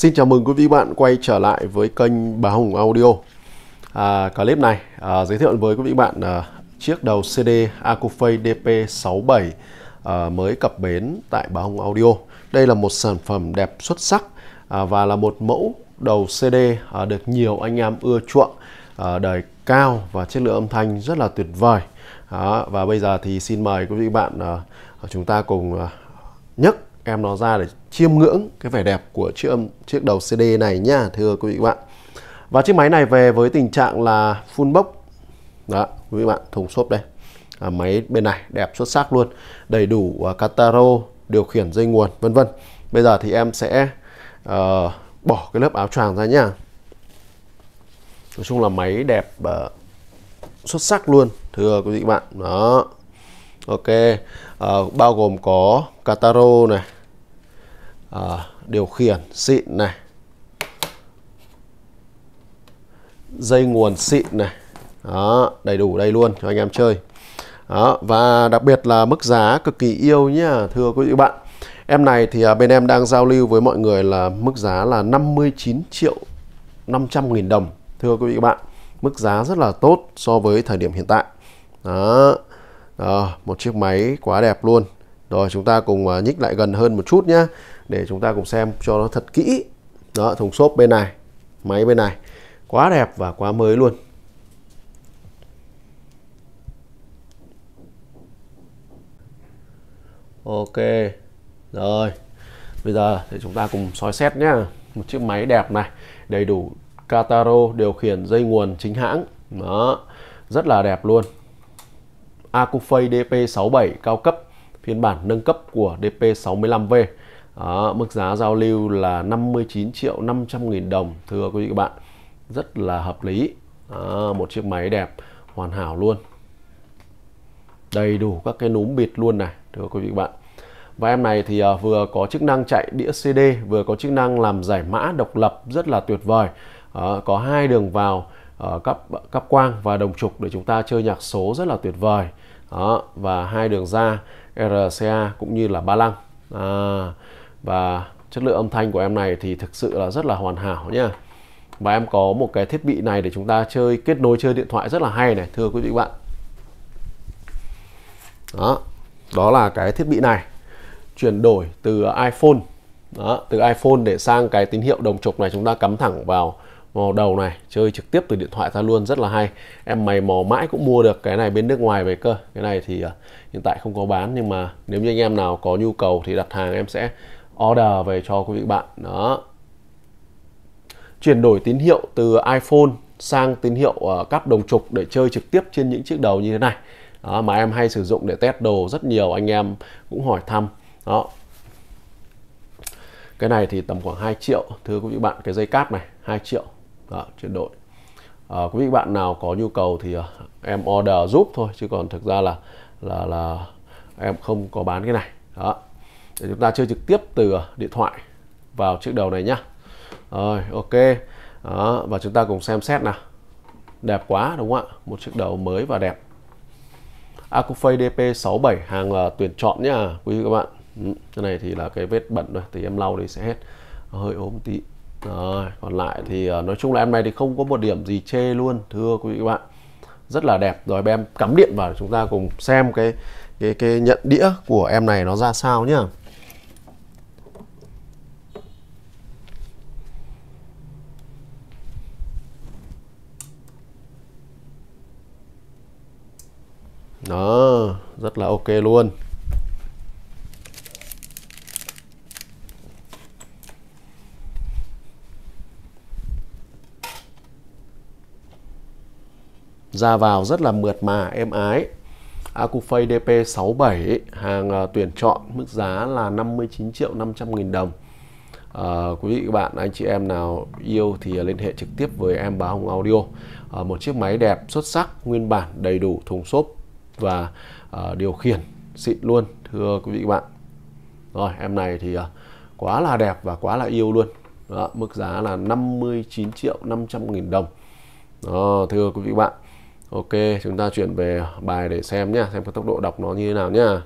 Xin chào mừng quý vị bạn quay trở lại với kênh Bà Hùng Audio à, Clip này à, giới thiệu với quý vị bạn à, chiếc đầu CD Acufei DP67 à, mới cập bến tại Bà Hùng Audio Đây là một sản phẩm đẹp xuất sắc à, và là một mẫu đầu CD à, được nhiều anh em ưa chuộng à, đời cao và chất lượng âm thanh rất là tuyệt vời à, Và bây giờ thì xin mời quý vị bạn à, chúng ta cùng à, nhấc em nó ra để chiêm ngưỡng cái vẻ đẹp của chiếc âm chiếc đầu CD này nha thưa quý vị các bạn và chiếc máy này về với tình trạng là full box đó quý vị bạn thùng xốp đây à, máy bên này đẹp xuất sắc luôn đầy đủ uh, cataro điều khiển dây nguồn vân vân bây giờ thì em sẽ uh, bỏ cái lớp áo choàng ra nha nói chung là máy đẹp uh, xuất sắc luôn thưa quý vị bạn đó ok à, bao gồm có Cataro này à, điều khiển xịn này dây nguồn xịn này đó, đầy đủ đây luôn cho anh em chơi đó, và đặc biệt là mức giá cực kỳ yêu nhá thưa quý vị bạn em này thì à, bên em đang giao lưu với mọi người là mức giá là 59 triệu 500 nghìn đồng thưa quý vị các bạn mức giá rất là tốt so với thời điểm hiện tại đó đó, một chiếc máy quá đẹp luôn rồi chúng ta cùng à, nhích lại gần hơn một chút nhé để chúng ta cùng xem cho nó thật kỹ đó thùng xốp bên này máy bên này quá đẹp và quá mới luôn ok rồi bây giờ thì chúng ta cùng soi xét nhé một chiếc máy đẹp này đầy đủ Cataro điều khiển dây nguồn chính hãng đó rất là đẹp luôn Acufei DP67 cao cấp phiên bản nâng cấp của DP65V đó, mức giá giao lưu là 59 triệu 500 nghìn đồng thưa quý vị các bạn rất là hợp lý đó, một chiếc máy đẹp hoàn hảo luôn đầy đủ các cái núm bịt luôn này thưa quý vị các bạn và em này thì à, vừa có chức năng chạy đĩa CD vừa có chức năng làm giải mã độc lập rất là tuyệt vời đó, có hai đường vào uh, ờ, cáp cáp quang và đồng trục để chúng ta chơi nhạc số rất là tuyệt vời đó, và hai đường ra RCA cũng như là ba lăng à, và chất lượng âm thanh của em này thì thực sự là rất là hoàn hảo nha và em có một cái thiết bị này để chúng ta chơi kết nối chơi điện thoại rất là hay này thưa quý vị bạn đó đó là cái thiết bị này chuyển đổi từ iPhone đó, từ iPhone để sang cái tín hiệu đồng trục này chúng ta cắm thẳng vào màu vâng, đầu này chơi trực tiếp từ điện thoại ra luôn rất là hay em mày mò mãi cũng mua được cái này bên nước ngoài về cơ cái này thì uh, hiện tại không có bán nhưng mà nếu như anh em nào có nhu cầu thì đặt hàng em sẽ order về cho quý vị bạn đó chuyển đổi tín hiệu từ iPhone sang tín hiệu uh, ờ, cắt đồng trục để chơi trực tiếp trên những chiếc đầu như thế này đó, mà em hay sử dụng để test đồ rất nhiều anh em cũng hỏi thăm đó cái này thì tầm khoảng 2 triệu thưa quý vị bạn cái dây cáp này 2 triệu đó, chuyển đổi à, quý vị bạn nào có nhu cầu thì à, em order giúp thôi chứ còn thực ra là là là em không có bán cái này đó để chúng ta chơi trực tiếp từ à, điện thoại vào chiếc đầu này nhá rồi ok đó, và chúng ta cùng xem xét nào đẹp quá đúng không ạ một chiếc đầu mới và đẹp Acufei DP67 hàng là tuyển chọn nhá quý vị các bạn ừ, cái này thì là cái vết bẩn rồi thì em lau đi sẽ hết hơi ốm tí rồi còn lại thì ờ, nói chung là em này thì không có một điểm gì chê luôn thưa quý vị các bạn rất là đẹp rồi em cắm điện vào chúng ta cùng xem cái cái cái nhận đĩa của em này nó ra sao nhá đó rất là ok luôn ra vào rất là mượt mà êm ái Acufay DP67 hàng ờ, tuyển chọn mức giá là 59 triệu 500 nghìn đồng à, quý vị các bạn anh chị em nào yêu thì ờ, liên hệ trực tiếp với em báo Hồng Audio à, một chiếc máy đẹp xuất sắc nguyên bản đầy đủ thùng xốp và à, điều khiển xịn luôn thưa quý vị các bạn rồi em này thì à, quá là đẹp và quá là yêu luôn Đó, mức giá là 59 triệu 500 nghìn đồng Đó, thưa quý vị các bạn Ok, chúng ta chuyển về bài để xem nhá, xem cái tốc độ đọc nó như thế nào nhá.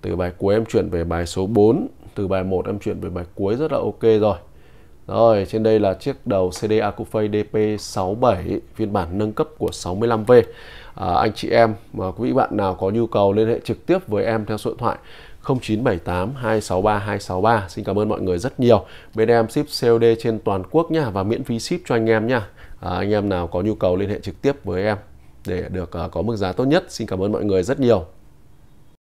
Từ bài cuối em chuyển về bài số 4, từ bài 1 em chuyển về bài cuối rất là ok rồi. Rồi, trên đây là chiếc đầu CD Acufei DP67 phiên bản nâng cấp của 65V. À, anh chị em và quý vị bạn nào có nhu cầu liên hệ trực tiếp với em theo số điện thoại 0978 263 263. Xin cảm ơn mọi người rất nhiều. Bên em ship COD trên toàn quốc nhá và miễn phí ship cho anh em nhá. À, anh em nào có nhu cầu liên hệ trực tiếp với em để được ờ, có mức giá tốt nhất. Xin cảm ơn mọi người rất nhiều.